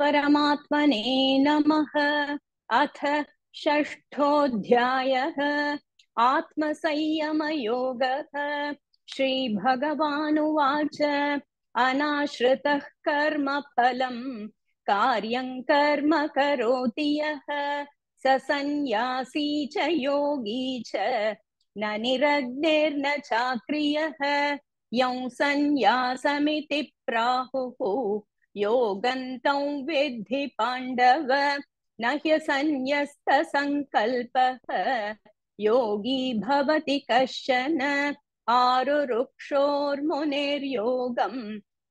परमात्मने नमः अथ षष्ठोऽध्यायः आत्मसंयमयोगः श्रीभगवानुवाच अनाश्रितः कर्म फलम् कार्यं कर्म करोति यः स संन्यासी च योगी च न निरग्निर्न चाक्रियः यौ संन्यासमिति प्राहुः योगन्तं विद्धि पाण्डव न ह्यसन्न्यस्तसङ्कल्पः योगी भवति कश्चन आरुरुक्षोर्मुनेर्योगम्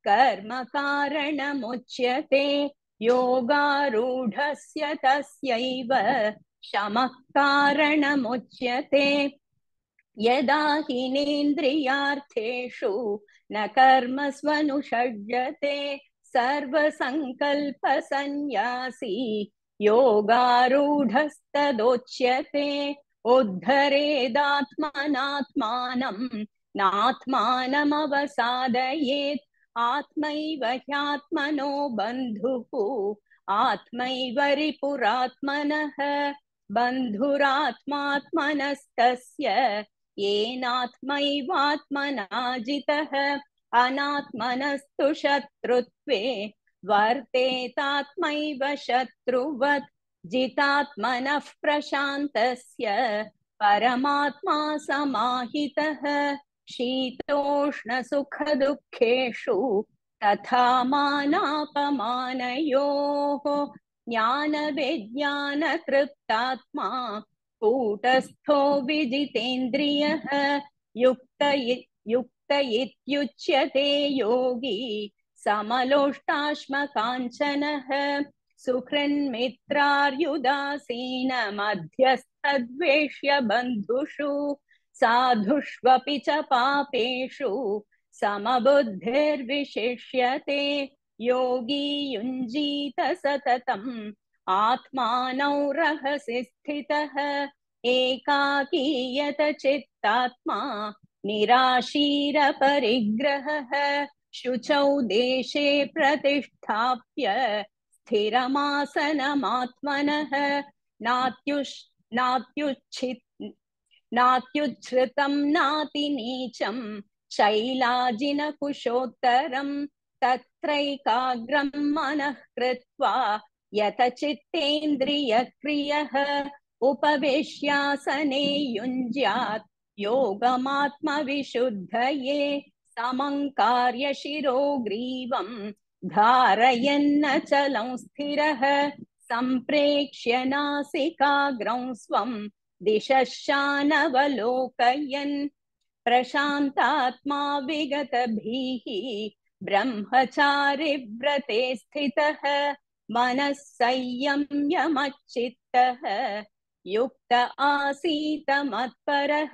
कर्मकारणमुच्यते योगारूढस्य तस्यैव शमः कारणमुच्यते यदा हिनेन्द्रियार्थेषु न कर्म स्वनुषड्यते सर्वसङ्कल्पसन्न्यासी योगारूढस्तदोच्यते उद्धरेदात्मनात्मानम् नात्मानमवसादयेत् आत्मैव ह्यात्मनो बन्धुः आत्मैव रिपुरात्मनः बन्धुरात्मात्मनस्तस्य येनात्मैवात्मना जितः अनात्मनस्तु शत्रुत्वे वर्तेतात्मैव शत्रुवत् जितात्मनः प्रशान्तस्य परमात्मा समाहितः शीतोष्णसुखदुःखेषु तथा मानापमानयोः ज्ञानविज्ञानतृप्तात्मा कूटस्थो विजितेन्द्रियः युक्त युक् इत्युच्यते योगी समलोष्टाश्म समलोष्टाश्मकाञ्चनः सुहृन्मित्रार्युदासीन मध्यस्तद्वेष्य बन्धुषु साधुष्वपि च पापेषु समबुद्धिर्विशिष्यते योगी युञ्जीत सततम् आत्मानौ रहसि स्थितः एकाकीयत चित्तात्मा निराशीर परिग्रह शुचौ देशे प्रतिष्ठाप्य स्थिरमासनमात्मनः नात्युष् नात्युच्छित् नात्युच्छ्रितं नातिनीचं शैलाजिनकुशोत्तरं तत्रैकाग्रं मनः कृत्वा यतचित्तेन्द्रियक्रियः उपवेश्यासने युञ्ज्यात् शिरो समङ्कार्यशिरो ग्रीवम् धारयन्नचलं स्थिरः सम्प्रेक्ष्य नासिकाग्रौ स्वं दिशशानवलोकयन् प्रशान्तात्मा विगतभीः ब्रह्मचारिव्रते स्थितः मनः संयम्यमच्चित्तः युक्त आसीत मत्परः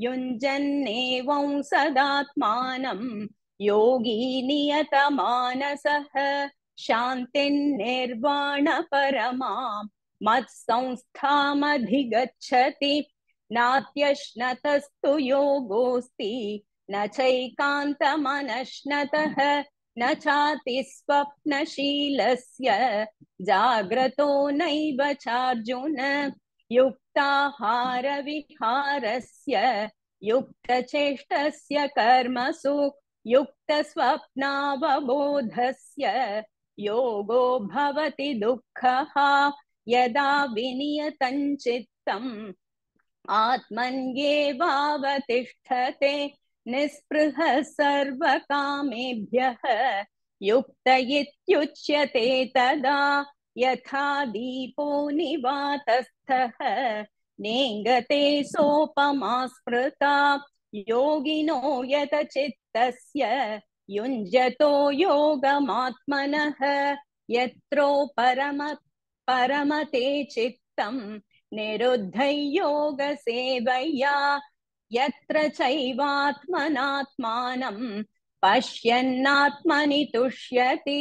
युञ्जन्नेवं सदात्मानम् योगी नियतमानसः शान्तिर्निर्वाणपरमां मत्संस्थामधिगच्छति नात्यश्नतस्तु योगोऽस्ति न चैकान्तमनश्नतः न चाति स्वप्नशीलस्य जाग्रतो नैव चार्जुन युक्ताहारविहारस्य युक्तचेष्टस्य कर्मसु युक्तस्वप्नावबोधस्य योगो भवति दुःखः यदा विनियतं चित्तम् आत्मन्येवावतिष्ठते निःस्पृहः सर्वकामेभ्यः युक्त इत्युच्यते तदा यथा दीपो निवातस्थ नेङ्गते सोपमास्पृता योगिनो यतचित्तस्य युञ्जतो योगमात्मनः यत्रो परम परमते चित्तम् निरुद्धयोगसेवया यत्र चैवात्मनात्मानम् पश्यन्नात्मनि तुष्यति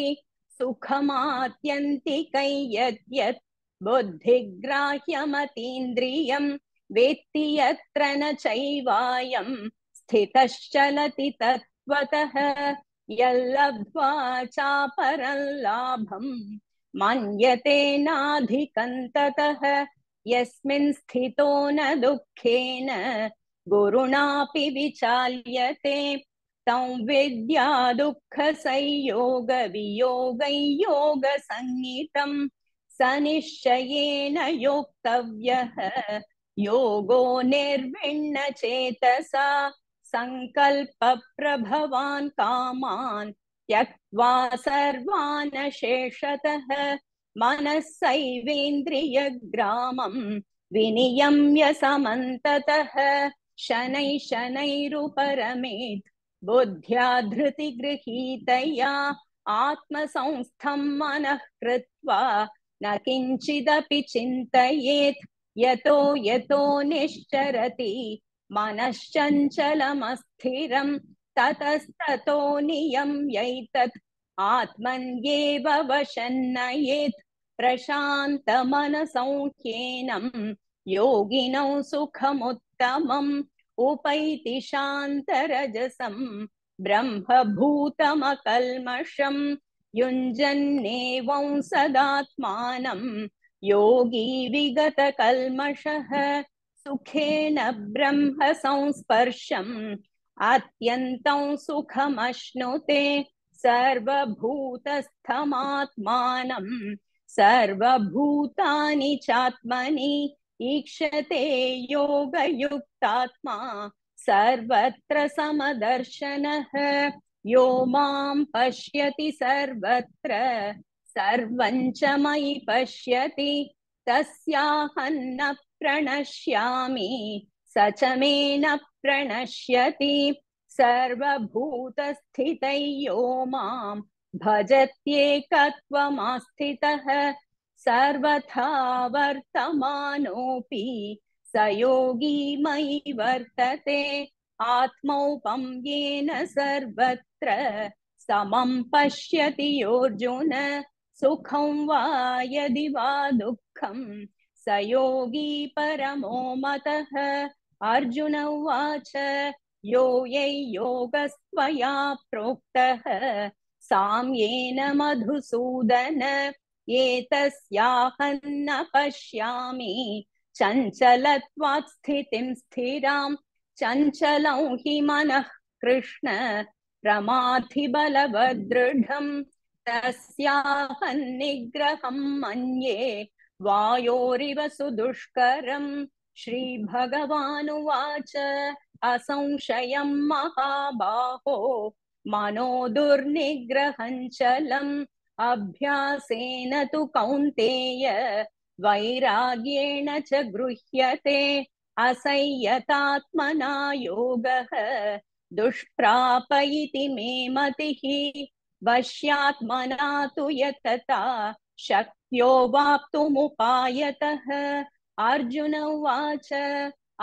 सुखमात्यन्तिकै यद्यत् बुद्धिग्राह्यमतीन्द्रियं वेत्ति यत्र न चैवायं स्थितश्चलति तत्त्वतः यल्लब्ध्वा चापरल्लाभम् मन्यते नाधिकन्ततः यस्मिन् स्थितो न दुःखेन गुरुणापि विचाल्यते தம் வித்யா துக்க சையோக வியோகை யோக சந்நிதம் சனிஷயேன யோக்தவ்ய யோகோ நிர்விண்ண சேதசா சங்கல்ப பிரபவான் காமான் त्यक्त्वा सर्वानशेषतः मनस्सैवेन्द्रियग्रामम् विनियम्य समन्ततः शनैः शनैरुपरमेत् बुद्ध्या धृतिगृहीतया आत्मसंस्थं मनः कृत्वा न किञ्चिदपि चिन्तयेत् यतो यतो निश्चरति मनश्चञ्चलमस्थिरं ततस्ततो नियम्यैतत् आत्मन्येव वशन्नयेत् प्रशान्तमनसौख्येनम् योगिनौ सुखमुत्तमम् उपैतिशान्तरजसम् ब्रह्मभूतमकल्मषम् युञ्जन्ने सदात्मानम् योगी विगतकल्मषः सुखेन ब्रह्म संस्पर्शम् अत्यन्तं सुखमश्नुते सर्वभूतस्थमात्मानम् सर्वभूतानि चात्मनि ईक्षते योगयुक्तात्मा सर्वत्र समदर्शनः यो मां पश्यति सर्वत्र सर्वं च मयि पश्यति तस्याहन्न प्रणश्यामि स च मे न प्रणश्यति सर्वभूतस्थितयो मां भजत्येकत्वमास्थितः सर्वथा वर्तमानोऽपि स योगी मयि वर्तते आत्मौपं येन सर्वत्र समं पश्यति अर्जुन सुखं वा यदि वा दुःखं स योगी परमो मतः अर्जुन उवाच यो यै योगस्त्वया प्रोक्तः साम्येन मधुसूदन ये तस्याहन्न पश्यामि चञ्चलत्वात् स्थितिं स्थिरां चञ्चलौ हि मनः कृष्ण रमाधिबलवदृढम् तस्याहन्निग्रहं मन्ये वायोरिव सुदुष्करम् श्रीभगवानुवाच असंशयं महाबाहो मनो दुर्निग्रहञ्चलम् अभ्यासेन तु कौन्तेय वैराग्येण च गृह्यते असह्यतात्मना योगः दुष्प्राप इति मे मतिः वश्यात्मना तु यतता शक्यो वाप्तुमुपायतः अर्जुन उवाच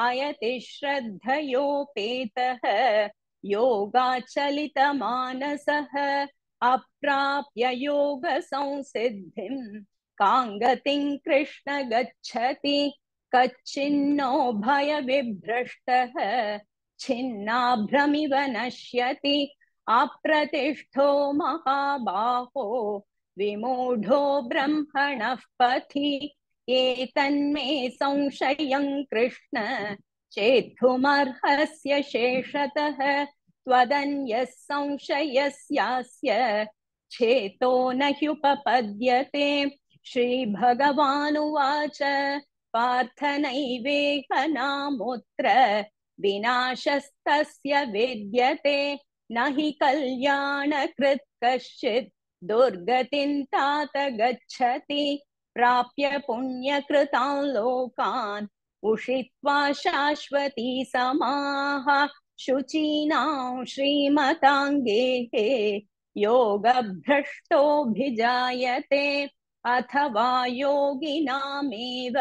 अयति श्रद्धयोपेतः योगाचलितमानसः अप्राप्य संसिद्धि कांगति कृष्ण गच्छति कच्चिन्नो छिन्ना छिन्नाभ्रमिव नश्यति अप्रतिष्ठो महाबाहो विमूढो ब्रह्मण पथि तन्मे संशयं कृष्ण चेद्धुमर्हस्य शेषतः त्वदन्यः संशयस्यास्य छेतो न ह्युपपद्यते श्रीभगवानुवाच पार्थनैवेकनामोऽत्र विनाशस्तस्य विद्यते न हि कल्याणकृत् कश्चित् दुर्गतिं तात गच्छति प्राप्य पुण्यकृतान् लोकान् उषित्वा शाश्वती समाः शुचीनां श्रीमताङ्गेः योगभ्रष्टोऽभिजायते अथवा योगिनामेव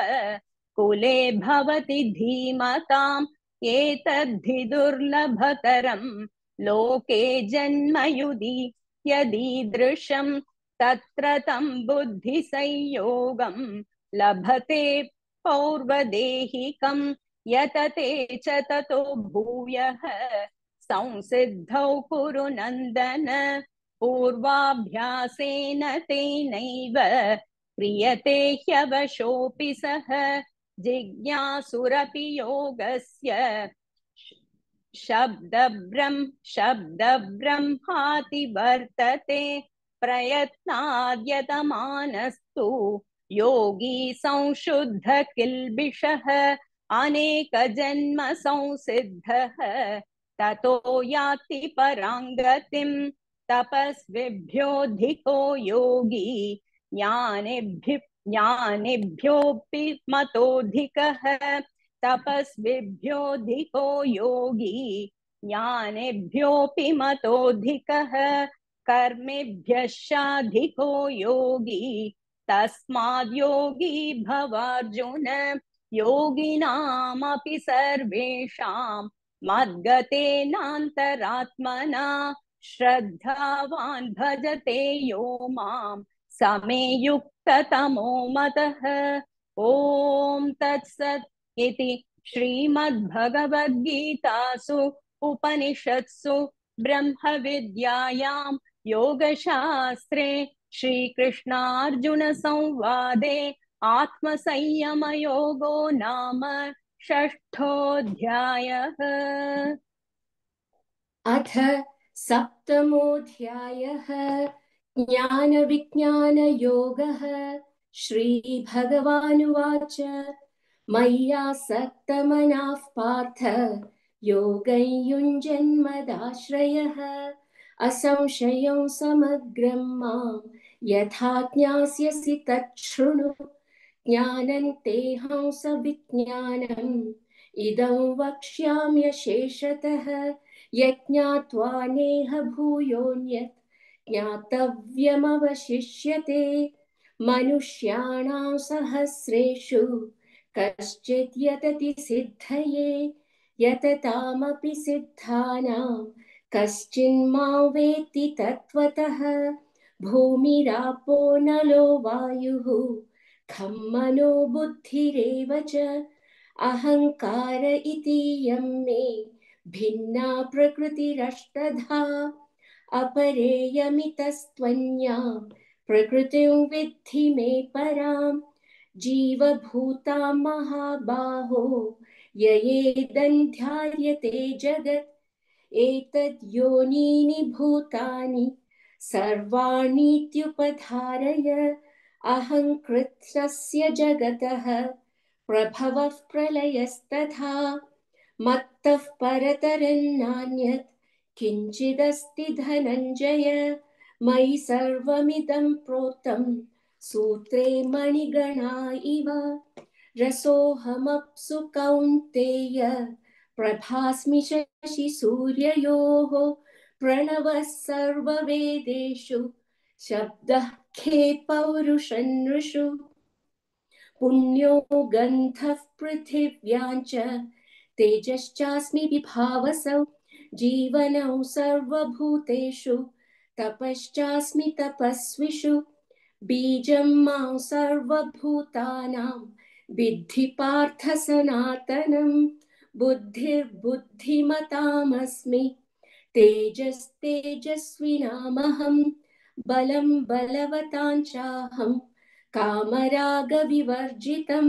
कुले भवति धीमताम् एतद्धि दुर्लभतरम् लोके जन्मयुधि यदीदृशम् तत्र तम् बुद्धिसंयोगम् लभते पौर्वदेहिकम् यतते च ततो भूयः संसिद्धौ कुरु नन्दन पूर्वाभ्यासेन तेनैव क्रियते ह्यवशोऽपि सः जिज्ञासुरपि योगस्य शब्दब्रह्म शब्दब्रह्माति वर्तते प्रयत्नाद्यतमानस्तु योगी संशुद्ध किल्बिषः अनेक जन्म संसिद्ध ततो याति पराङ्गतिम् तपस्विभ्योऽधिको योगी ज्ञानेभ्य ज्ञानेभ्योऽपि मतोऽधिकः तपस्विभ्योऽधिको योगी ज्ञानेभ्योऽपि मतोऽधिकः कर्मेभ्यश्चाधिको योगी तस्माद् योगी भवार्जुन योगिनामपि सर्वेषां मद्गतेनान्तरात्मना श्रद्धावान् भजते यो मां समे युक्ततमो मतः ॐ तत्सत् इति श्रीमद्भगवद्गीतासु उपनिषत्सु ब्रह्मविद्यायां योगशास्त्रे श्रीकृष्णार्जुनसंवादे आत्मसंयमयोगो नाम षष्ठोऽध्यायः अथ सप्तमोऽध्यायः ज्ञानविज्ञानयोगः श्रीभगवानुवाच मय्यासक्तमनाः पार्थ योगं युञ्जन्मदाश्रयः असंशयं समग्रं मां यथा ज्ञास्यसि तच्छृणु ज्ञानन्तेऽहंसविज्ञानम् इदं वक्ष्याम्यशेषतः यज्ञात्वा नेह भूयोऽन्यत् ज्ञातव्यमवशिष्यते मनुष्याणां सहस्रेषु कश्चित् यतति सिद्धये यततामपि सिद्धानां कश्चिन्मां वेत्ति तत्त्वतः भूमिरापो नलो वायुः खं मनो बुद्धिरेव च अहङ्कार इतीयं मे भिन्ना प्रकृतिरष्टधा अपरेयमितस्त्वन्या प्रकृतिं विद्धि मे परां जीवभूतां महाबाहो ययेदन्ध्यायते जगत् एतद्योनीनि भूतानि सर्वाणीत्युपधारय अहङ्कृत्रस्य जगतः प्रभवः प्रलयस्तथा मत्तः परतरन्नान्यत् किञ्चिदस्ति धनञ्जय मयि सर्वमिदं प्रोक्तं सूत्रे मणिगणा इव रसोऽहमप्सु कौन्तेय प्रभास्मि शशिसूर्ययोः प्रणवः सर्ववेदेषु शब्दः खे पौरुषनृषु पुण्यो गन्धः पृथिव्याञ्च तेजश्चास्मि विभावसौ जीवनौ सर्वभूतेषु तपश्चास्मि तपस्विषु बीजं मां सर्वभूतानां विद्धि पार्थ सनातनं बुद्धिर्बुद्धिमतामस्मि तेजस्तेजस्विनामहम् बलं बलवताञ्चाहं कामरागविवर्जितं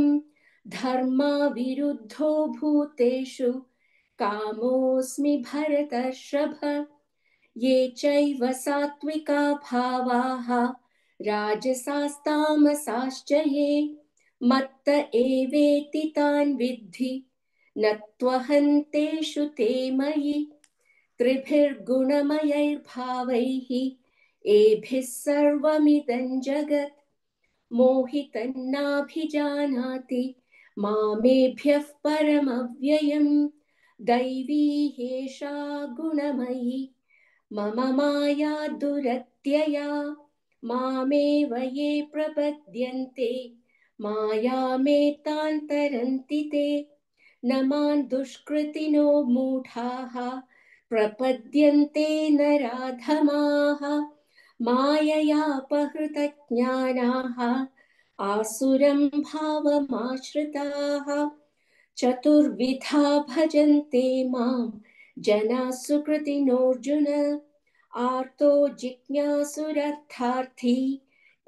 धर्माविरुद्धो भूतेषु कामोऽस्मि भरतर्षभ ये चैव सात्विका भावाः राजसास्तामसाश्च ये मत्त एवेति तान् विद्धि न त्वहन्तेषु ते मयि त्रिभिर्गुणमयैर्भावैः एभिः जगत् मोहितन्नाभिजानाति मामेभ्यः परमव्ययम् दैवी ह्येषा गुणमयी मम माया दुरत्यया मामेव ये प्रपद्यन्ते मायामेतान्तरन्ति ते न मान् दुष्कृतिनो मूढाः प्रपद्यन्ते नराधमाः माययापहृतज्ञानाः आसुरं भावमाश्रिताः चतुर्विधा भजन्ते मां जनासुकृतिनोर्जुन आर्तो जिज्ञासुरर्थार्थी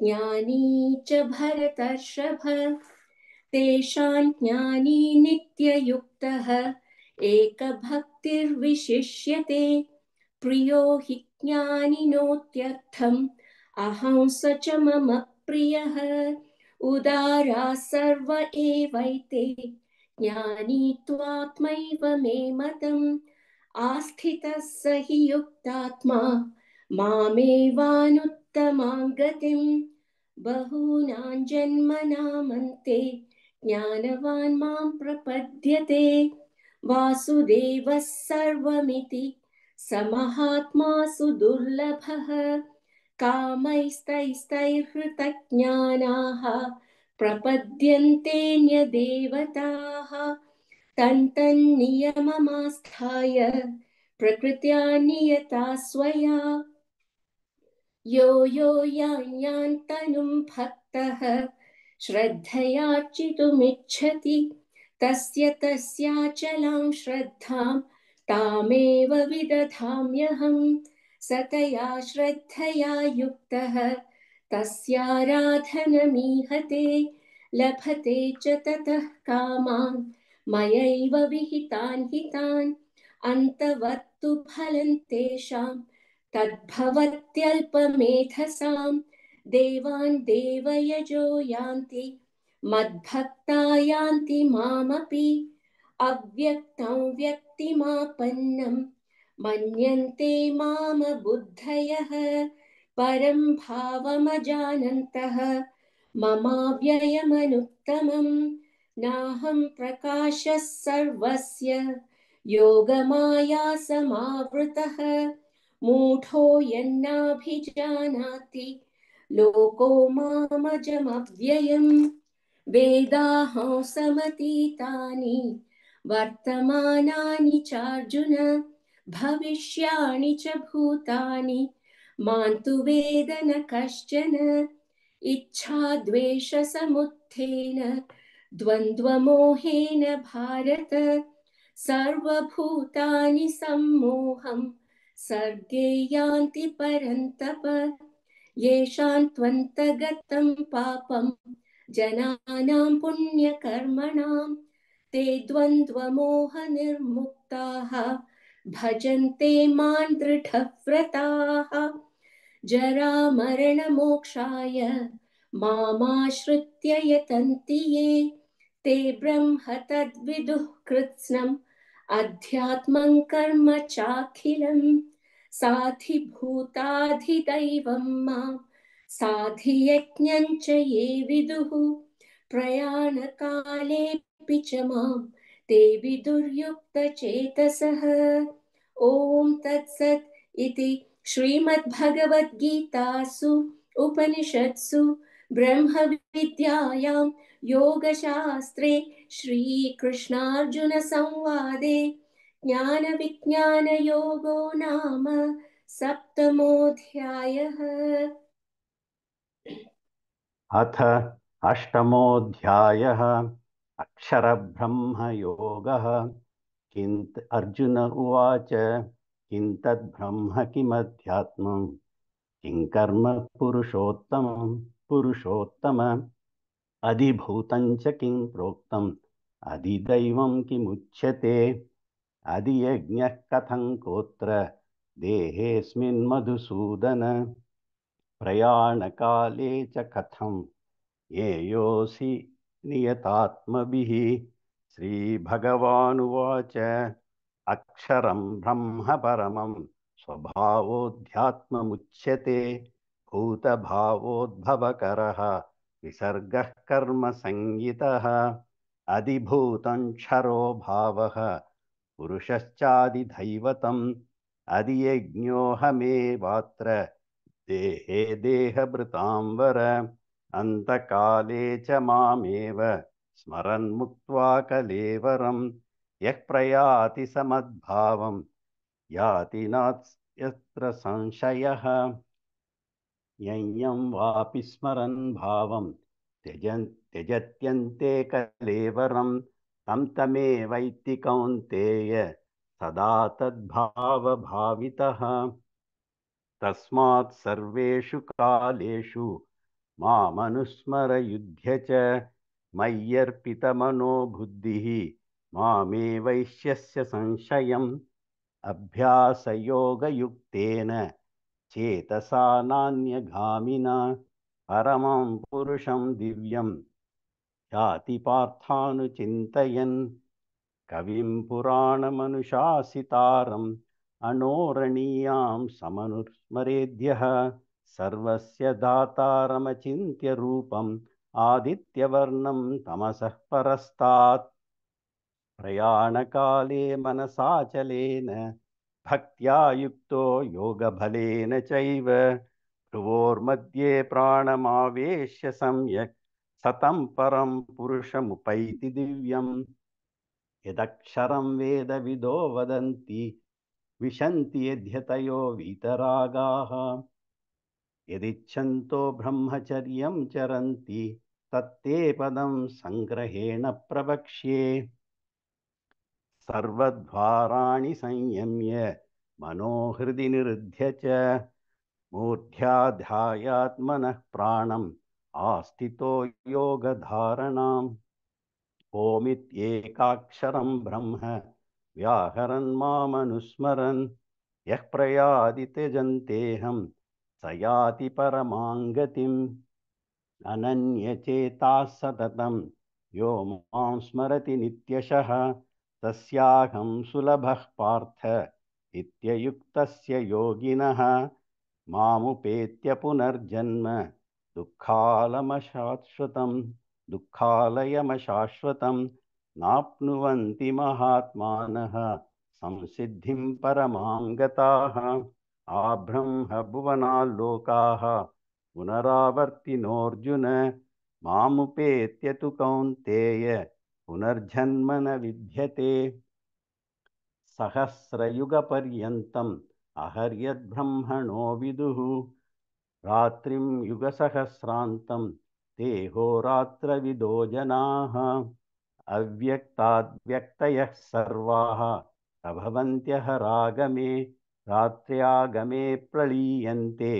ज्ञानी च भरतर्षभ तेषां ज्ञानी नित्ययुक्तः एकभक्तिर्विशिष्यते प्रियो हि ज्ञानिनोत्यर्थम् अहं स च मम प्रियः उदारा सर्व एवैते ज्ञानी त्वात्मैव मे मतम् आस्थितः स हि युक्तात्मा मामेवानुत्तमां गतिम् बहूनां जन्मनामन्ते ज्ञानवान् मां प्रपद्यते वासुदेवः सर्वमिति समहात्मासु दुर्लभः कामैस्तैस्तैर्हृतज्ञानाः प्रपद्यन्ते न्यदेवताः तन्तन्नियममास्थाय प्रकृत्या नियता स्वया यो यो यान्यान् तनुं भक्तः श्रद्धयार्चितुमिच्छति तस्य तस्याचलां श्रद्धाम् तामेव विदधाम्यहम् सतया श्रद्धया युक्तः तस्याराधनमीहते लभते च ततः कामान् मयैव विहितान् हितान् अन्तवत्तु फलं तेषां तद्भवत्यल्पमेधसाम् देवान् देवयजो यान्ति मद्भक्ता यान्ति मामपि अव्यक्तं व्यक्तिमापन्नं मन्यन्ते माम बुद्धयः परं भावमजानन्तः ममाव्ययमनुत्तमं नाहं प्रकाशः सर्वस्य योगमाया समावृतः मूढो यन्नाभिजानाति लोको मामजमव्ययम् वेदाहं समतीतानि वर्तमानानि चार्जुन भविष्याणि च भूतानि मां तु वेद न कश्चन इच्छाद्वेषसमुत्थेन द्वन्द्वमोहेन भारत सर्वभूतानि सम्मोहं सर्गे यान्ति परन्तप येषां त्वन्तगतं पापं जनानां पुण्यकर्मणाम् ते निर्मुक्ताः भजन्ते मां दृढव्रताः जरामरणमोक्षाय मामाश्रित्य यतन्ति ये ते ब्रह्म तद्विदुः कृत्स्नम् अध्यात्मं कर्म चाखिलं साधिभूताधिदैवं मां साधियज्ञं च ये विदुः प्रयाण काले देवी दुर्युक्त चेतस ओम तत्सत् इति श्रीमद्भगवद्गीतासु उपनिषत्सु ब्रह्मविद्यायां योगशास्त्रे श्रीकृष्णार्जुनसंवादे ज्ञानविज्ञानयोगो नाम सप्तमोऽध्यायः अथ अष्टमोऽध्यायः अक्षरब्रह्मयोगः किन् अर्जुन उवाच किं तद्ब्रह्म किमध्यात्मं किं कर्म पुरुषोत्तमं पुरुषोत्तम अधिभूतं च किं प्रोक्तम् अधिदैवं किमुच्यते अधियज्ञः कथं कोत्र मधुसूदन प्रयाणकाले च कथं येयोऽसि नियतात्मभिः श्रीभगवानुवाच अक्षरं ब्रह्मपरमं स्वभावोऽध्यात्ममुच्यते भूतभावोद्भवकरः विसर्गः कर्मसंज्ञितः अधिभूतं क्षरो भावः पुरुषश्चादिधैवतम् अधियज्ञोऽहमेवात्र देहे देहभृतां वर अन्तकाले च मामेव स्मरन् मुक्त्वा कलेवरं यः प्रयाति समद्भावं याति नास्यत्र संशयः यं वापि स्मरन् भावं त्यजन् त्यजत्यन्ते कलेवरं तं तमेवैति कौन्तेय सदा तद्भावभावितः तस्मात् सर्वेषु कालेषु मामनुस्मरयुध्य च मामे वैश्यस्य संशयम् अभ्यासयोगयुक्तेन चेतसा नान्यगामिना परमं पुरुषं दिव्यं यातिपार्थानुचिन्तयन् कविं पुराणमनुशासितारम् अणोरणीयां समनुस्मरेद्यः सर्वस्य दातारमचिन्त्यरूपम् आदित्यवर्णं तमसः परस्तात् प्रयाणकाले मनसाचलेन भक्त्या युक्तो योगबलेन चैव ध्रुवोर्मध्ये प्राणमावेश्य सम्यक् सतं परं पुरुषमुपैति दिव्यं यदक्षरं वेदविदो वदन्ति विशन्ति यद्यतयो वीतरागाः यदिच्छन्तो ब्रह्मचर्यं चरन्ति तत्ते पदं सङ्ग्रहेण प्रवक्ष्ये सर्वद्वाराणि संयम्य मनोहृदि निरुध्य च मूर्ध्याध्यायात्मनः प्राणम् आस्थितो योगधारणाम् ओमित्येकाक्षरं ब्रह्म व्याहरन् मामनुस्मरन् यः प्रयादि सयाति याति परमाङ्गतिम् अनन्यचेताः सततं यो मां स्मरति नित्यशः तस्याहं सुलभः पार्थ इत्ययुक्तस्य योगिनः मामुपेत्य पुनर्जन्म दुःखालमशाश्वतं दुःखालयमशाश्वतं नाप्नुवन्ति महात्मानः संसिद्धिं परमां गताः आब्रह्मभुवनाल्लोकाः पुनरावर्तिनोऽर्जुन तु कौन्तेय पुनर्जन्म न विद्यते सहस्रयुगपर्यन्तम् अहर्यद्ब्रह्मणो विदुः रात्रिं युगसहस्रान्तं होरात्रविदो जनाः अव्यक्ताद्व्यक्तयः सर्वाः रागमे रात्र्यागमे प्रलीयन्ते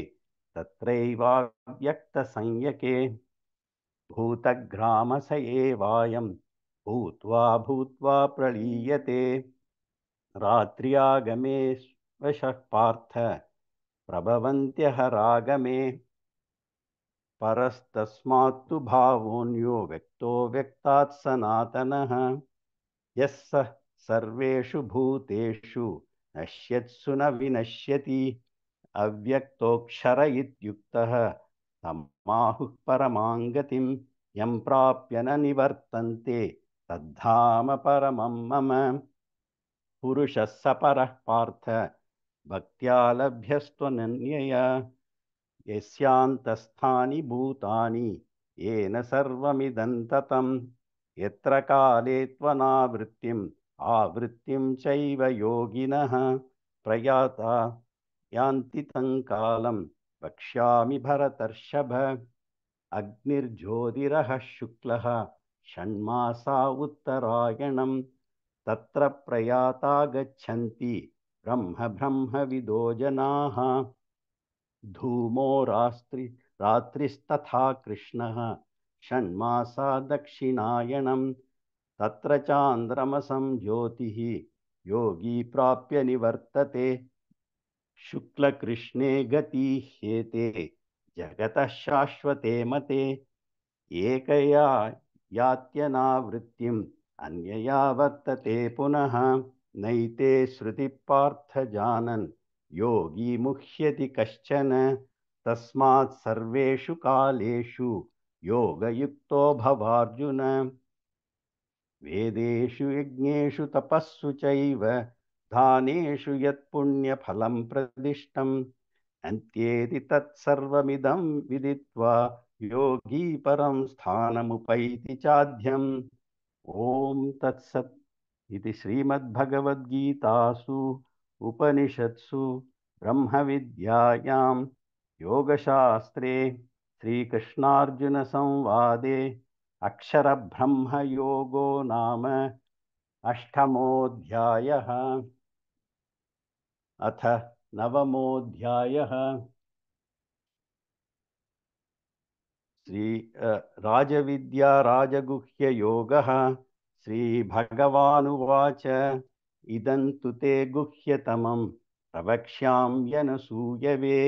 तत्रैवाव्यक्तसंयके भूतग्रामस एवायं भूत्वा भूत्वा प्रलीयते रात्र्यागमेश्व पार्थ रागमे परस्तस्मात्तु भावोऽन्यो व्यक्तो व्यक्तात् सनातनः यः सः सर्वेषु भूतेषु नश्यत्सु न विनश्यति अव्यक्तोऽक्षर इत्युक्तः सम्माहुः परमाङ्गतिं यं प्राप्य न निवर्तन्ते तद्धाम परमं मम पुरुषः सपरः पार्थ भक्त्या नन्यय यस्यान्तस्थानि भूतानि येन सर्वमिदन्ततं यत्र काले त्वनावृत्तिं आवृत्तिं चैव योगिनः प्रयाता तं कालं वक्ष्यामि भरतर्षभ अग्निर्ज्योतिरः शुक्लः षण्मासा उत्तरायणं तत्र प्रयाता गच्छन्ति ब्रह्मब्रह्मविदो जनाः धूमो रात्रिस्तथा कृष्णः षण्मासा दक्षिणायणं तत्र चान्द्रमसं ज्योतिः योगी प्राप्य निवर्तते शुक्लकृष्णे गती जगतः शाश्वते मते एकया यात्यनावृत्तिम् अन्यया वर्तते पुनः नैते श्रुतिपार्थजानन् योगी मुह्यति कश्चन तस्मात् सर्वेषु कालेषु योगयुक्तो भवार्जुन वेदेषु यज्ञेषु तपस्सु चैव दानेषु यत्पुण्यफलं प्रदिष्टम् अन्त्येति तत्सर्वमिदं विदित्वा योगी परं स्थानमुपैति चाध्यम् ॐ तत्सत् इति श्रीमद्भगवद्गीतासु उपनिषत्सु ब्रह्मविद्यायां योगशास्त्रे श्रीकृष्णार्जुनसंवादे अक्षर ब्रह्म योगो नाम अष्टमोध्याय अथ नवमोध्याय श्री राजविद्या राजगुह्य राजविद्याराजगुह्ययोगः श्रीभगवानुवाच इदं तु ते गुह्यतमं प्रवक्ष्याम्यनसूयवे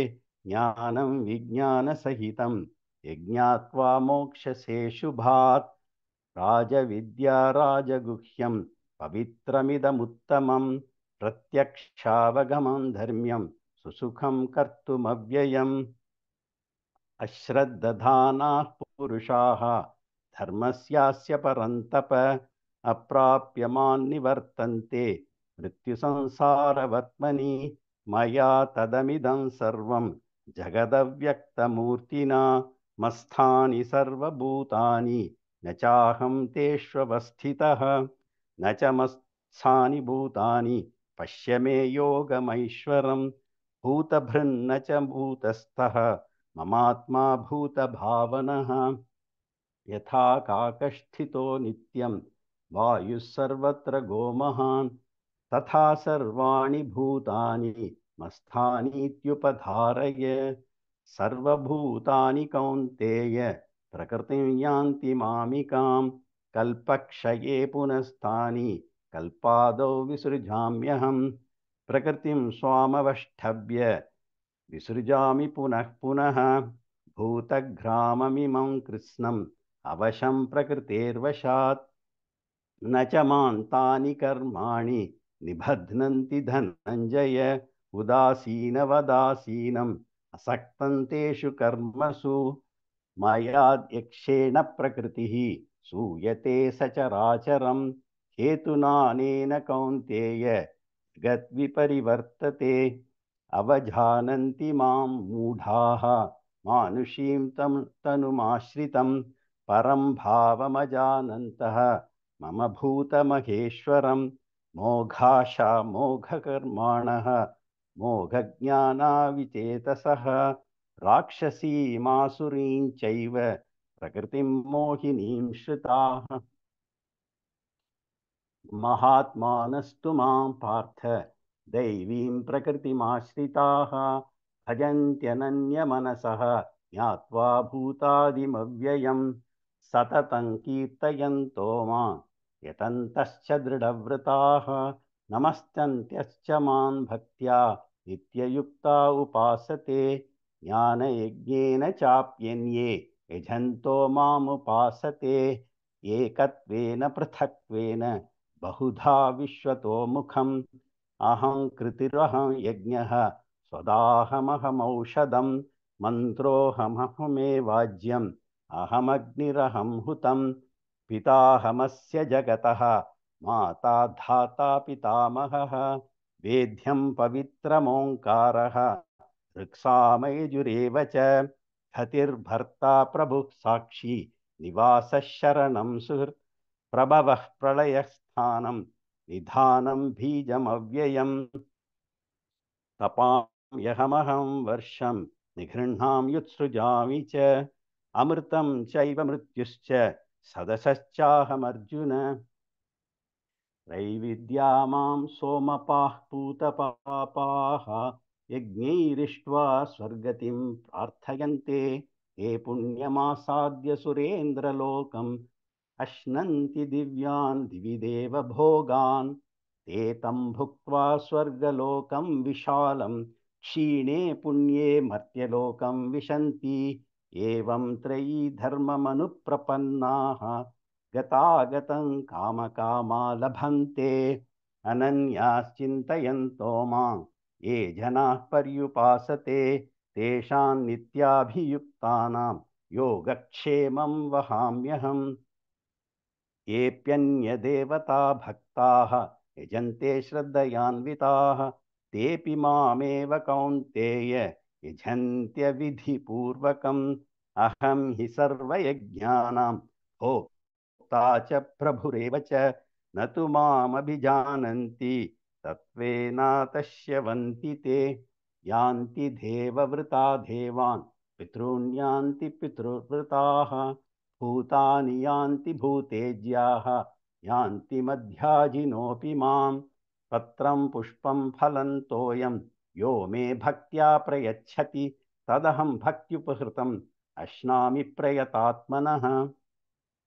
ज्ञानं विज्ञानसहितं यज्ञात्वा राजविद्या राजविद्याराजगुह्यं पवित्रमिदमुत्तमं प्रत्यक्षावगमं धर्म्यं सुसुखं कर्तुमव्ययम् अश्रद्दधानाः पुरुषाः धर्मस्यास्य परन्तप अप्राप्यमान्निवर्तन्ते मृत्युसंसारवत्मनि मया तदमिदं सर्वं जगदव्यक्तमूर्तिना मस्थानि सर्वभूतानि न चाहं तेष्वस्थितः न च मत्सानि भूतानि पश्य मे योगमैश्वरं भूतभृन्न च भूतस्थः ममात्मा भूतभावनः यथा काकष्ठितो नित्यं वायुः सर्वत्र गोमहान् तथा सर्वाणि भूतानि मस्थानीत्युपधारय सर्वभूतानि कौन्तेय प्रकृतिं यान्ति मामिकां कल्पक्षये पुनस्तानि कल्पादौ विसृजाम्यहं प्रकृतिं स्वामवष्टभ्य विसृजामि पुनः पुनः भूतघ्राममिमं कृत्स्नम् अवशं प्रकृतेर्वशात् न च मान्तानि कर्माणि निबध्नन्ति धनञ्जय उदासीनवदासीनम् असक्तु कर्मसु मायाद्यक्षेण प्रकृति सूयते सचराचरं हेतुनानेन कौन्तेय गद्विपरिवर्तते अवजानन्ति मां मूढाः मानुषीं तं तनुमाश्रितं परं भावमजानन्तः मम भूतमहेश्वरं मोघाशा मोघकर्माणः मोघज्ञानाविचेतसः राक्षसीमासुरीं चैव प्रकृतिं मोहिनीं श्रुता महात्मानस्तु मां पार्थ दैवीं प्रकृतिमाश्रिताः भजन्त्यनन्यमनसः ज्ञावा भूताय सततं कीर्तयन्तो मां यतन्तश्च दृढव्रताः नमस्तन्त्यश्च मां भक्त्या नित्ययुक्ता उपासते ज्ञानयज्ञेन चाप्यन्ये यजन्तो मामुपासते एकत्वेन पृथक्त्वेन बहुधा विश्वतो मुखम् अहं कृतिरहं यज्ञः स्वदाहमहमौषधं मन्त्रोऽहमहमेवाज्यम् अहमग्निरहं हुतं पिताहमस्य जगतः माता धाता पितामहः வேத்தியம் பவித்திரமோங்காரः ருக்ஸாமயஜுரேவ ச கதிர்பர்த்தா பிரபு சாட்சி நிவாசரணம் சுஹிர் பிரபவ பிரளயஸ்தானம் நிதானம் பீஜமவ்யயம் तपां यहमहं वर्षं निघृह्णां युत्सृजामि च अमृतं चैव मृत्युश्च सदसश्चाहमर्जुन वैविद्या मां सोमपाः पूतपापाः यज्ञैरिष्ट्वा स्वर्गतिं प्रार्थयन्ते ये पुण्यमासाद्य सुरेन्द्रलोकम् अश्नन्ति दिव्यान् दिवि देवभोगान् ते तं भुक्त्वा स्वर्गलोकं विशालं क्षीणे पुण्ये मर्त्यलोकं विशन्ति एवं धर्ममनुप्रपन्नाः गतागतं कामकामा लभन्ते अनन्याश्चिन्तयन्तो मां ये जनाः पर्युपासते तेषां नित्याभियुक्तानां योगक्षेमं वहाम्यहम् येऽप्यन्यदेवता भक्ताः यजन्ते श्रद्धयान्विताः तेऽपि मामेव कौन्तेय यजन्त्यविधिपूर्वकम् अहं हि सर्वयज्ञानां भोक् भोक्ता च प्रभुरेव च न तु मामभिजानन्ति तत्त्वेनातश्यवन्ति ते यान्ति देववृता देवान् पितॄन् पितृवृता पितृवृताः भूतानि यान्ति भूतेज्याः यान्ति मध्याजिनोऽपि माम् पत्रं पुष्पं फलं तोयं यो मे भक्त्या प्रयच्छति तदहं भक्त्युपहृतम् अश्नामि प्रयतात्मनः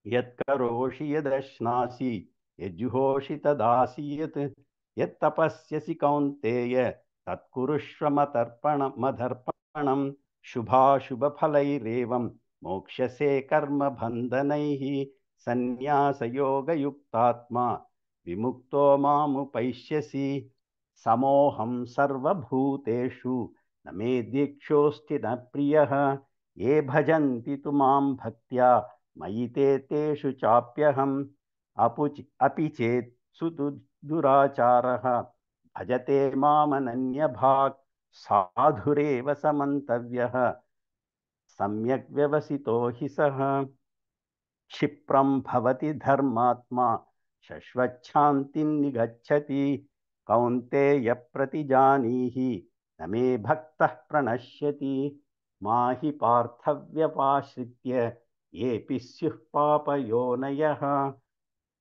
यत्करोषि यदश्नासि यजुहोषि यत् यत्तपस्यसि कौन्तेय तत्कुरुष्वर्पणमदर्पणं शुभाशुभफलैरेवं मोक्षसे कर्मबन्धनैः सन्न्यासयोगयुक्तात्मा विमुक्तो मामुपैष्यसि समोऽहं सर्वभूतेषु न मे दीक्षोऽस्ति न प्रियः ये भजन्ति तु मां भक्त्या मयि ते तेषु चाप्यहम् अपुच अपि चेत् सुदुराचारः भजते मामनन्यभाक् साधुरेव समन्तव्यः सम्यक् व्यवसितो हि सः क्षिप्रं भवति धर्मात्मा शश्वच्छान्तिं निगच्छति कौन्तेयप्रतिजानीहि न मे भक्तः प्रणश्यति माहि पार्थव्यपाश्रित्य येऽपि स्युः पापयोनयः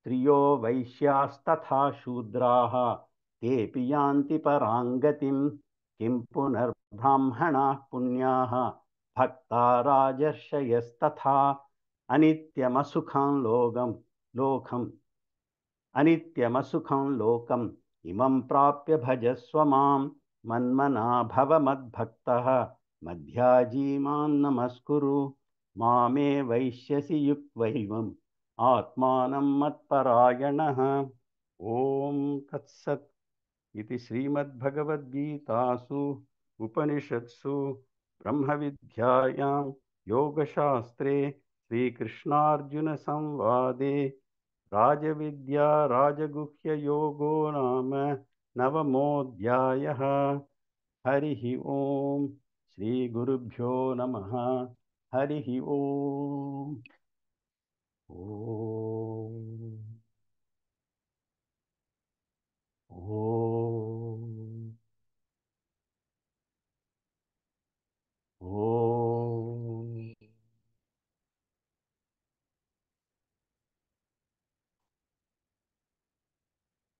त्रियो वैश्यास्तथा शूद्राः तेऽपि यान्ति पराङ्गतिं किं पुनर्ब्राह्मणाः पुण्याः भक्ता राजर्षयस्तथा अनित्यमसुखं लोकं लोकम् अनित्यमसुखं लोकम् इमं प्राप्य भजस्व मां मन्मना भवमद्भक्तः मध्याजीमान् नमस्कुरु मामे वैश्यसि युक्वैवम् आत्मानं मत्परायणः ॐ तत्सत् इति श्रीमद्भगवद्गीतासु उपनिषत्सु ब्रह्मविद्यायां योगशास्त्रे श्रीकृष्णार्जुनसंवादे राजविद्या राजगुह्ययोगो नाम नवमोऽध्यायः हरिः ॐ श्रीगुरुभ्यो नमः हरिः ॐ ॐ